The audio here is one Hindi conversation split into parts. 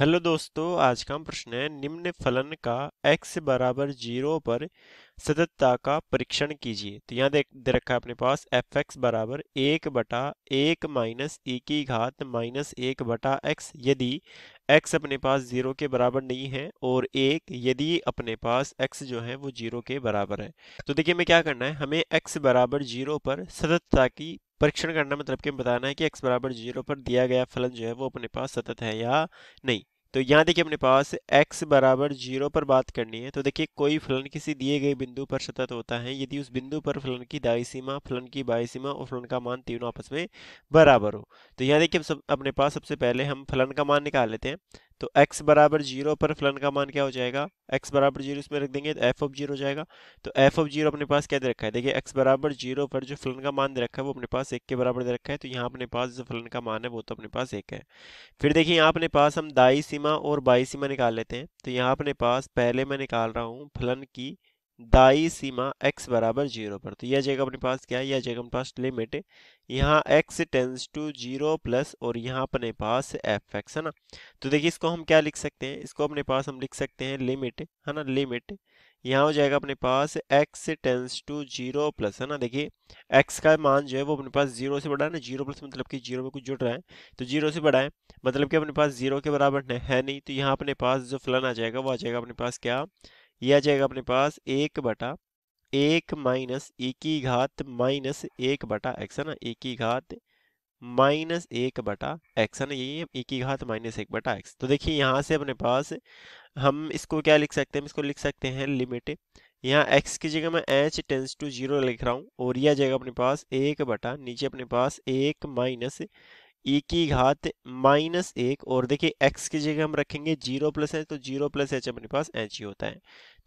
हेलो दोस्तों आज का प्रश्न है निम्न फलन का x बराबर जीरो पर सततता का परीक्षण कीजिए तो यहाँ देख दे रखा है अपने पास एफ एक्स बराबर एक बटा एक माइनस ए e की घात माइनस एक बटा एक्स यदि x अपने पास जीरो के बराबर नहीं है और एक यदि अपने पास x जो है वो जीरो के बराबर है तो देखिए मैं क्या करना है हमें x बराबर जीरो पर सततता की परीक्षण करना मतलब कि बताना है कि एक्स बराबर जीरो पर दिया गया फलन जो है वो अपने पास सतत है या नहीं तो यहाँ देखिए अपने पास x बराबर जीरो पर बात करनी है तो देखिए कोई फलन किसी दिए गए बिंदु पर सतत होता है यदि उस बिंदु पर फलन की दाई सीमा फलन की बाई सीमा और फलन का मान तीनों आपस में बराबर हो तो यहाँ देखिए सब अपने पास सबसे पहले हम फलन का मान निकाल लेते हैं तो x बराबर जीरो पर फलन का मान क्या हो जाएगा x बराबर जीरो इसमें रख देंगे तो एफ ऑफ जीरो हो जाएगा तो एफ ऑफ जीरो अपने पास क्या दे रखा है देखिए x बराबर जीरो पर जो फलन का मान दे रखा है वो अपने पास एक के बराबर दे रखा है तो यहाँ अपने पास जो फलन का मान है वो तो अपने पास एक है फिर देखिए यहाँ अपने पास हम दाई सीमा और बाई सीमा निकाल लेते हैं तो यहाँ अपने पास पहले मैं निकाल रहा हूँ फलन की दाई सीमा x बराबर जीरो पर तो यह जगह अपने पास क्या है यह जगह अपने पास लिमिट यहाँ x tends to zero plus और यहाँ अपने पास एफ एक्स है ना तो देखिए इसको हम क्या लिख सकते हैं इसको अपने पास हम लिख सकते हैं लिमिट है ना लिमिट यहाँ हो जाएगा अपने पास x tends to zero plus है ना देखिए x का मान जो है वो अपने पास जीरो से बड़ा है ना जीरो प्लस मतलब कि जीरो में कुछ जुड़ रहा है तो जीरो से बड़ा है मतलब कि अपने पास जीरो के बराबर है नहीं तो यहाँ अपने पास जो फलन आ जाएगा वो आ जाएगा अपने पास क्या ये आ जाएगा अपने पास एक बटा एक माइनस इक्की घात माइनस एक बटा एक्स है ना इक्की घात माइनस एक बटा एक्स है ना यही है ही घात माइनस एक बटा एक्स तो देखिए यहाँ से अपने पास हम इसको क्या लिख सकते हैं इसको लिख सकते हैं लिमिट यहाँ एक्स की जगह मैं एच टेंस टू जीरो लिख रहा हूँ और यह आ जाएगा अपने पास एक बटा नीचे अपने पास एक माइनस ई e की घात माइनस एक और देखिए एक्स की जगह हम रखेंगे जीरो प्लस एच तो जीरो प्लस एच अपने पास एच ही होता है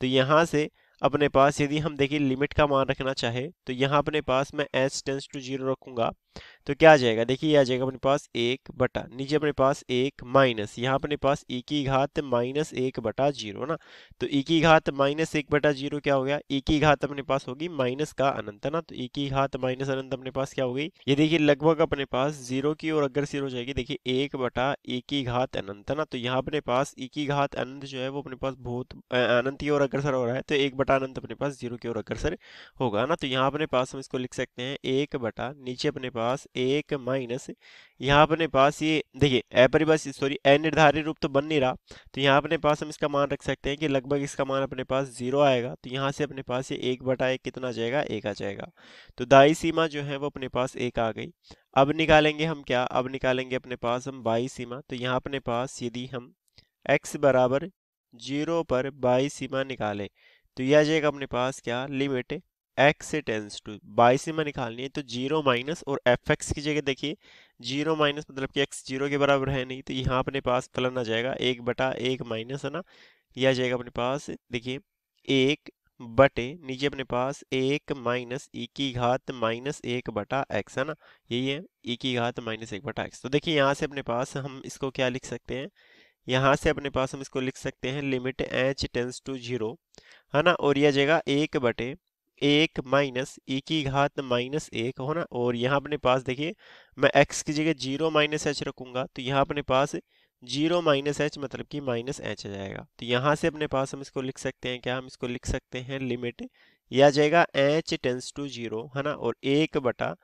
तो यहाँ से अपने पास यदि हम देखिए लिमिट का मान रखना चाहे तो यहाँ अपने पास मैं एच टेंस टू जीरो रखूंगा तो क्या आ जाएगा देखिए आ जाएगा अपने पास एक बटा नीचे अपने पास एक माइनस यहाँ अपने पास ई की घात माइनस एक बटा जीरो ना तो ई की घात माइनस एक बटा जीरो क्या हो गया ई की घात अपने पास होगी माइनस का अनंत ना तो ई की घात माइनस अनंत अपने पास क्या हो गई ये देखिए लगभग अपने पास जीरो की ओर अग्रसर हो जाएगी देखिए एक बटा ई की घात अनंत ना तो यहाँ अपने पास ई की घात अनंत जो है वो अपने पास बहुत अनंत की ओर अग्रसर हो रहा है तो एक बटा अनंत अपने पास जीरो की ओर अग्रसर होगा ना तो यहाँ अपने पास हम इसको लिख सकते हैं एक बटा नीचे अपने पास एक माइनस यहाँ अपने पास ये देखिए अपरिभाष सॉरी अनिर्धारित रूप तो बन नहीं रहा तो यहाँ अपने पास हम इसका मान रख सकते हैं कि लगभग इसका मान अपने पास जीरो आएगा तो यहाँ से अपने पास ये एक बटा एक कितना जाएगा एक आ जाएगा तो दाई सीमा जो है वो अपने पास एक आ गई अब निकालेंगे हम क्या अब निकालेंगे अपने पास हम बाई सीमा तो यहाँ अपने पास यदि हम एक्स बराबर जीरो पर बाई सीमा निकालें तो यह आ जाएगा अपने पास क्या लिमिट है? एक्स टेंस टू बाई सीमा निकालनी है तो जीरो माइनस और एफ एक्स की जगह देखिए जीरो माइनस मतलब कि एक्स जीरो के बराबर है नहीं तो यहाँ अपने पास फलन आ जाएगा एक बटा एक माइनस है ना यह आ जाएगा अपने पास देखिए एक बटे नीचे अपने पास एक माइनस ई की घात माइनस एक बटा एक्स है ना यही है ई की घात माइनस एक बटा एक्स तो देखिए यहाँ से अपने पास हम इसको क्या लिख सकते हैं यहाँ से अपने पास हम इसको लिख सकते हैं limit H tends to zero है ना और यह जाएगा एक बटे एक माइनस ई e की घात माइनस एक हो ना और यहाँ अपने पास देखिए मैं एक्स की जगह जीरो माइनस एच रखूँगा तो यहाँ अपने पास जीरो माइनस एच मतलब कि माइनस एच आ जाएगा तो यहाँ से अपने पास हम इसको लिख सकते हैं क्या हम इसको लिख सकते हैं लिमिट यह आ जाएगा एच टेंस टू जीरो है ना और एक बटा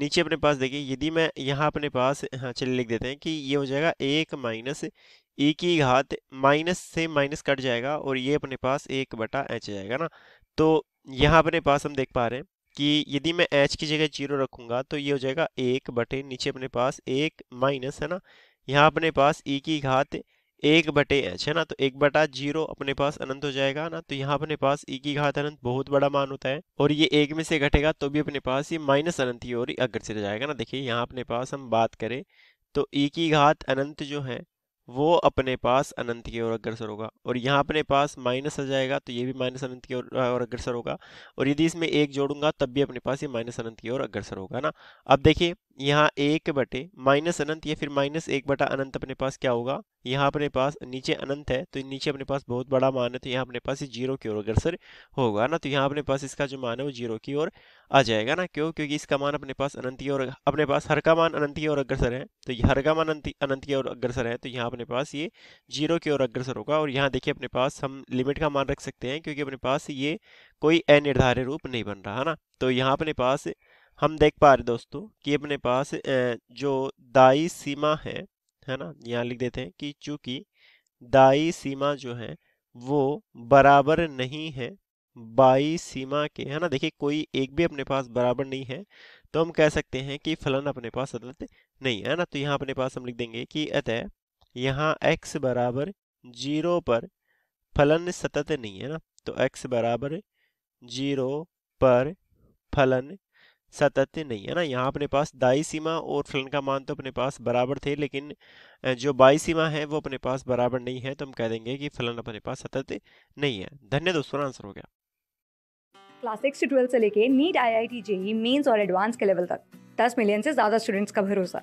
नीचे अपने पास देखिए यदि मैं यहाँ अपने पास हाँ चलिए लिख देते हैं कि ये हो जाएगा एक माइनस ई e की घात माइनस से माइनस कट जाएगा और ये अपने पास एक बटा एच जाएगा ना तो यहाँ अपने पास हम देख पा रहे हैं कि यदि मैं एच की जगह जीरो रखूंगा तो ये हो जाएगा एक बटे नीचे अपने पास एक माइनस है ना यहाँ अपने पास ई e की घात एक बटे एच है ना तो एक बटा जीरो अपने पास अनंत हो जाएगा ना तो यहाँ अपने पास ई e की घात अनंत बहुत बड़ा मान होता है और ये एक में से घटेगा तो भी अपने पास ये माइनस अनंत ही और अग्रसर जाएगा ना देखिए यहाँ अपने पास हम बात करें तो ई e की घात अनंत जो है वो अपने पास अनंत की ओर अग्रसर होगा और यहाँ अपने पास माइनस आ जाएगा तो ये भी माइनस अनंत की ओर अग्रसर होगा और यदि इसमें एक जोड़ूंगा तब भी अपने पास ये माइनस अनंत की ओर अग्रसर होगा ना अब देखिए यहाँ एक बटे माइनस अनंत या फिर माइनस एक बटा अनंत अपने पास क्या होगा यहाँ अपने पास नीचे अनंत है तो नीचे अपने पास बहुत बड़ा मान है तो यहाँ अपने पास ये जीरो की ओर अग्रसर होगा ना तो यहाँ अपने पास इसका जो मान है वो जीरो की ओर आ जाएगा ना क्यों क्योंकि इसका मान अपने पास अनंत की ओर अपने पास हर का मान अनंत की ओर अग्रसर है तो हर का मान अनंत की ओर अग्रसर है तो यहाँ अपने अपने पास ये जीरो की ओर अग्रसर होगा और यहाँ देखिए अपने पास हम लिमिट का मान रख सकते हैं क्योंकि अपने पास ये कोई अनिर्धारित रूप नहीं बन रहा है ना तो यहाँ अपने पास हम देख पा रहे दोस्तों कि अपने पास जो दाई सीमा है है ना यहाँ लिख देते हैं कि चूंकि दाई सीमा जो है वो बराबर नहीं है बाई सीमा के है ना देखिए कोई एक भी अपने पास बराबर नहीं है तो हम कह सकते हैं कि फलन अपने पास अदलत नहीं है ना तो यहाँ अपने पास हम लिख देंगे कि अतः यहाँ x बराबर जीरो पर फलन सतत नहीं है ना तो x बराबर जीरो पर फलन सतत नहीं है ना यहाँ अपने पास दाई सीमा और फलन का मान तो अपने पास बराबर थे लेकिन जो बाई सीमा है वो अपने पास बराबर नहीं है तो हम कह देंगे कि फलन अपने पास सतत नहीं है धन्य दोस्तों आंसर हो गया क्लास सिक्स से ट्वेल्थ से लेके NEET I I T JEE mains और एडवांस के लेवल तक दस मिलियन से ज़्यादा स्टूडेंट्स का भरोसा